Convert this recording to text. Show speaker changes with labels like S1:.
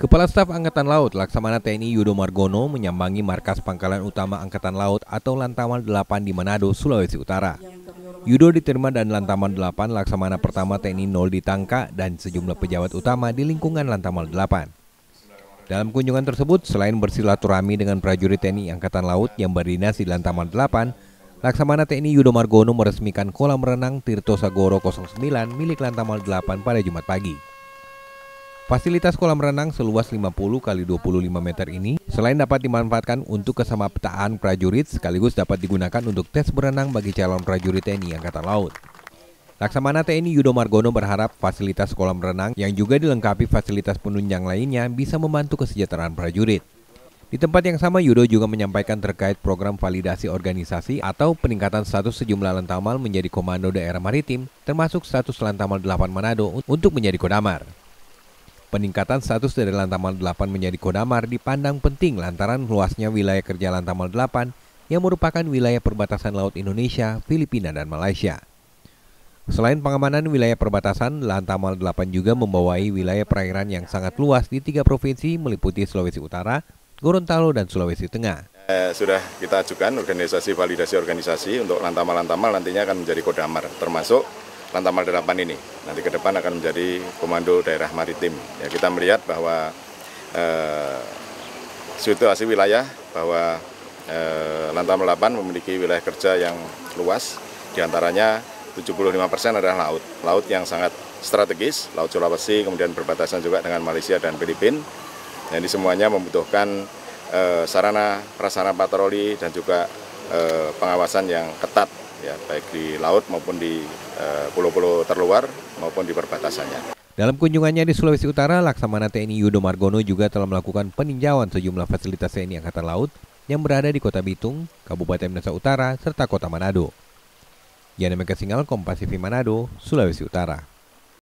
S1: Kepala Staf Angkatan Laut Laksamana TNI Yudo Margono menyambangi markas pangkalan utama Angkatan Laut atau Lantaman 8 di Manado, Sulawesi Utara. Yudo diterima dan Lantaman 8 Laksamana Pertama TNI Nol ditangka dan sejumlah pejabat utama di lingkungan Lantaman 8. Dalam kunjungan tersebut, selain bersilaturahmi dengan prajurit TNI Angkatan Laut yang berdinas di Lantaman 8, Laksamana TNI Yudo Margono meresmikan kolam renang Tirto Sagoro 09 milik Lantamal 8 pada Jumat pagi. Fasilitas kolam renang seluas 50 x 25 meter ini selain dapat dimanfaatkan untuk kesamaptaan prajurit sekaligus dapat digunakan untuk tes berenang bagi calon prajurit TNI Angkatan Laut. Laksamana TNI Yudo Margono berharap fasilitas kolam renang yang juga dilengkapi fasilitas penunjang lainnya bisa membantu kesejahteraan prajurit. Di tempat yang sama Yudo juga menyampaikan terkait program validasi organisasi atau peningkatan status sejumlah lantamal menjadi komando daerah maritim termasuk status lantamal 8 Manado untuk menjadi kodamar. Peningkatan status dari Lantamal 8 menjadi Kodamar dipandang penting lantaran luasnya wilayah kerja Lantamal 8 yang merupakan wilayah perbatasan laut Indonesia, Filipina, dan Malaysia. Selain pengamanan wilayah perbatasan, Lantamal 8 juga membawai wilayah perairan yang sangat luas di tiga provinsi meliputi Sulawesi Utara, Gorontalo, dan Sulawesi Tengah.
S2: Eh, sudah kita ajukan organisasi validasi organisasi untuk lantamal-lantamal nantinya akan menjadi kodamar, termasuk Lantamal 8 ini. Nanti ke depan akan menjadi komando daerah maritim. Ya, kita melihat bahwa eh, situasi wilayah bahwa eh, Lantamal 8 memiliki wilayah kerja yang luas, diantaranya 75% adalah laut. Laut yang sangat strategis, Laut Sulawesi, kemudian berbatasan juga dengan Malaysia dan Filipina. Jadi semuanya membutuhkan eh, sarana prasarana patroli dan juga eh, pengawasan yang ketat ya baik di laut maupun di eh, pulau-pulau terluar maupun di perbatasannya.
S1: Dalam kunjungannya di Sulawesi Utara, Laksamana TNI Yudo Margono juga telah melakukan peninjauan sejumlah fasilitas TNI Angkatan Laut yang berada di Kota Bitung, Kabupaten Nusa Utara, serta Kota Manado. Yanemeka Singal, Kompasifi Manado, Sulawesi Utara.